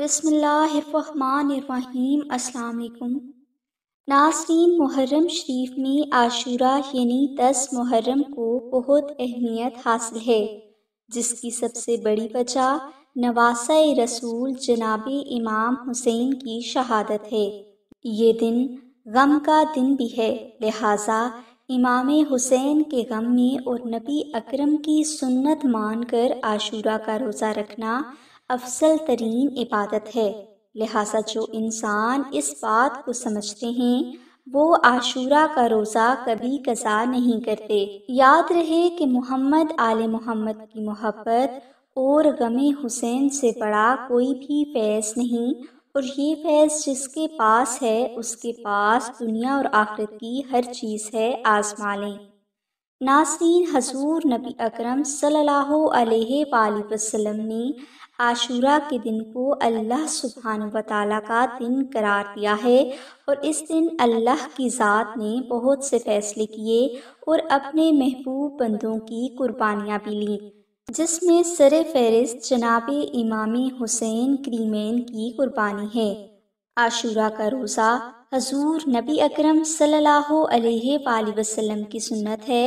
बसमीम अलकुम नासन मुहर्रम शरीफ में आशूरा यानी दस मुहर्रम को बहुत अहमियत हासिल है जिसकी सबसे बड़ी वजह नवासा रसूल जनाब इमाम हुसैन की शहादत है ये दिन गम का दिन भी है लिहाजा इमाम हुसैन के गम में और नबी अकरम की सुन्नत मानकर आशूरा का रोज़ा रखना अफसल तरीन इबादत है लिहाजा जो इंसान इस बात को समझते हैं वो आशूरा का रोज़ा कभी कज़ा नहीं करते याद रहे कि मोहम्मद आल मोहम्मद की मोहब्बत और गमे हुसैन से बड़ा कोई भी फैज़ नहीं और ये फैज़ जिसके पास है उसके पास दुनिया और आखिरत की हर चीज़ है आजमा लें नासरीन हजूर नबी अकरम सल्लल्लाहु अलैहि वसल्लम ने आशूरा के दिन को अल्लाह सुबहान वाली का दिन करार दिया है और इस दिन अल्लाह की ज़ात ने बहुत से फैसले किए और अपने महबूब बंदों की कुर्बानियाँ भी लीं जिसमें सर फहरिस्त जनाब इमामी हुसैन क्रीमेन की कुर्बानी है आशूरा का रोज़ा हजूर नबी अकरम सल्लल्लाहु अलैहि की सुन्नत है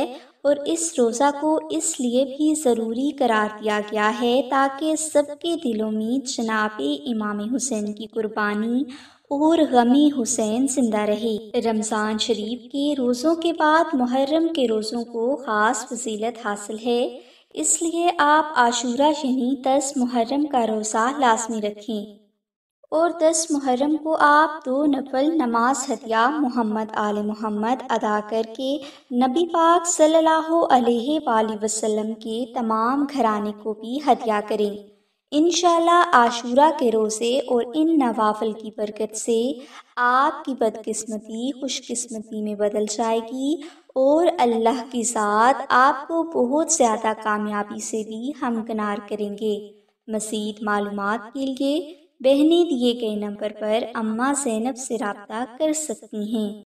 और इस रोज़ा को इसलिए भी ज़रूरी करार दिया गया है ताकि सबके दिलों में जनाब इमाम हुसैन की कुर्बानी और गमी हुसैन जिंदा रहे रमज़ान शरीफ के रोज़ों के बाद मुहर्रम के रोज़ों को ख़ास फजीलत हासिल है इसलिए आप आशूरा शनि दस मुहर्रम का रोज़ा लाजमी रखें और दस मुहर्रम को आप दो नफल नमाज हदिया मोहम्मद आल मोहम्मद अदा करके नबी पाक सल्लल्लाहु अलैहि वसल्लम के तमाम घराने को भी हदिया करें इन आशूरा के रोज़े और इन नवाफल की बरकत से आपकी बदकिस्मती खुशकस्मती में बदल जाएगी और अल्लाह की साथ आपको बहुत ज़्यादा कामयाबी से भी हमकनार करेंगे मज़ीद मालूम के लिए बहनें दिए गए नंबर पर अम्मा ज़ैनब से रबता कर सकती हैं